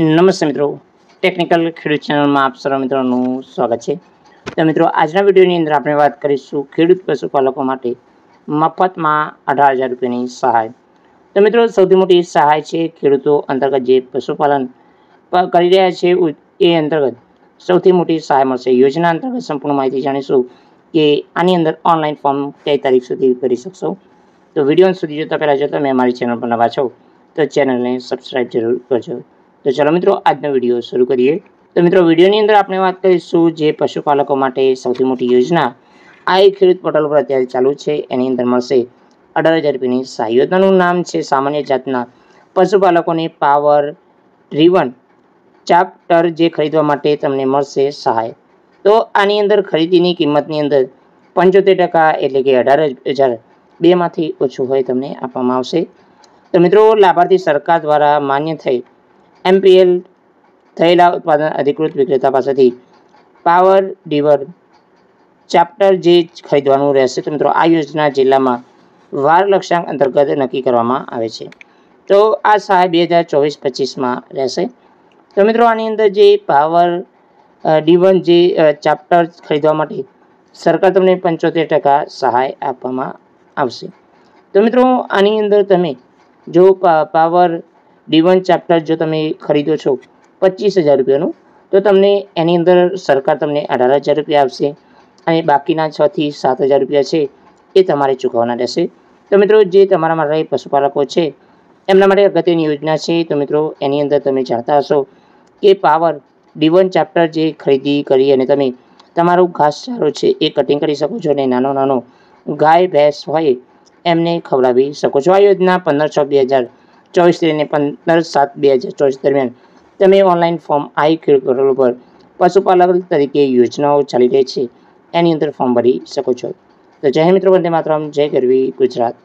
નમસ્તે મિત્રો ટેકનિકલ ખેડૂત ચેનલમાં આપ સર્વ મિત્રોનું સ્વાગત છે તો મિત્રો આજના વિડીયોની અંદર આપણે વાત કરીશું ખેડૂત પશુપાલકો માટે મફતમાં અઢાર હજાર રૂપિયાની સહાય તો મિત્રો સૌથી મોટી સહાય છે ખેડૂતો અંતર્ગત જે પશુપાલન કરી રહ્યા છે એ અંતર્ગત સૌથી મોટી સહાય મળશે યોજના અંતર્ગત સંપૂર્ણ માહિતી જાણીશું કે આની અંદર ઓનલાઈન ફોર્મ કઈ તારીખ સુધી ભરી શકશો તો વિડીયો સુધી જોતા પહેલાં જો તમે મારી ચેનલ પર નવા છો તો ચેનલને સબસ્ક્રાઈબ જરૂર કરજો તો ચાલો મિત્રો આજનો વિડીયો શરૂ કરીએ તો મિત્રો વિડીયોની અંદર આપણે વાત કરીશું જે પશુપાલકો માટે સૌથી મોટી યોજના આ એક ખેડૂત પોર્ટલ પર અત્યારે ચાલુ છે એની અંદર મળશે અઢાર હજાર રૂપિયાની સહાય નામ છે સામાન્ય જાતના પશુપાલકોને પાવર ડ્રીવન ચાપ્ટર જે ખરીદવા માટે તમને મળશે સહાય તો આની અંદર ખરીદીની કિંમતની અંદર પંચોતેર ટકા એટલે કે અઢાર હજાર બેમાંથી ઓછું હોય તમને આપવામાં આવશે તો મિત્રો લાભાર્થી સરકાર દ્વારા માન્ય થઈ એમપીએલ થયેલા ઉત્પાદન અધિકૃત વિક્રેતા પાસેથી પાવર ડીવર ચાપ્ટર જે ખરીદવાનું રહેશે તો મિત્રો આ યોજના જિલ્લામાં વાર લક્ષ્યાંક અંતર્ગત નક્કી કરવામાં આવે છે તો આ સહાય બે હજાર ચોવીસ પચીસમાં રહેશે તો મિત્રો આની અંદર જે પાવર ડીવન જે ચાપ્ટર ખરીદવા માટે સરકાર તમને પંચોતેર ટકા સહાય આપવામાં આવશે તો મિત્રો આની અંદર તમે જો પાવર ડીવન ચેપ્ટર જો તમે ખરીદો છો પચીસ હજાર રૂપિયાનું તો તમને એની અંદર સરકાર તમને અઢાર હજાર રૂપિયા આપશે અને બાકીના છથી સાત હજાર રૂપિયા છે એ તમારે ચૂકવવાના રહેશે તો મિત્રો જે તમારા માટે પશુપાલકો છે એમના માટે અગત્યની યોજના છે તો મિત્રો એની અંદર તમે જાણતા હશો કે પાવર ડીવન ચેપ્ટર જે ખરીદી કરી અને તમે તમારું ઘાસચારો છે એ કટિંગ કરી શકો છો અને નાનો નાનો ગાય ભેંસ હોય એમને ખવડાવી શકો છો આ યોજના પંદર છ બે હજાર ચોવીસ ત્રીને પંદર સાત બે હજાર ચોવીસ દરમિયાન તમે ઓનલાઈન ફોર્મ આઈ ખેડૂત પોર્ટલ પર પશુપાલક તરીકે યોજનાઓ ચાલી રહી છે એની અંદર ફોર્મ ભરી શકો છો તો જય મિત્રો વંદે માતરમ જય કરવી ગુજરાત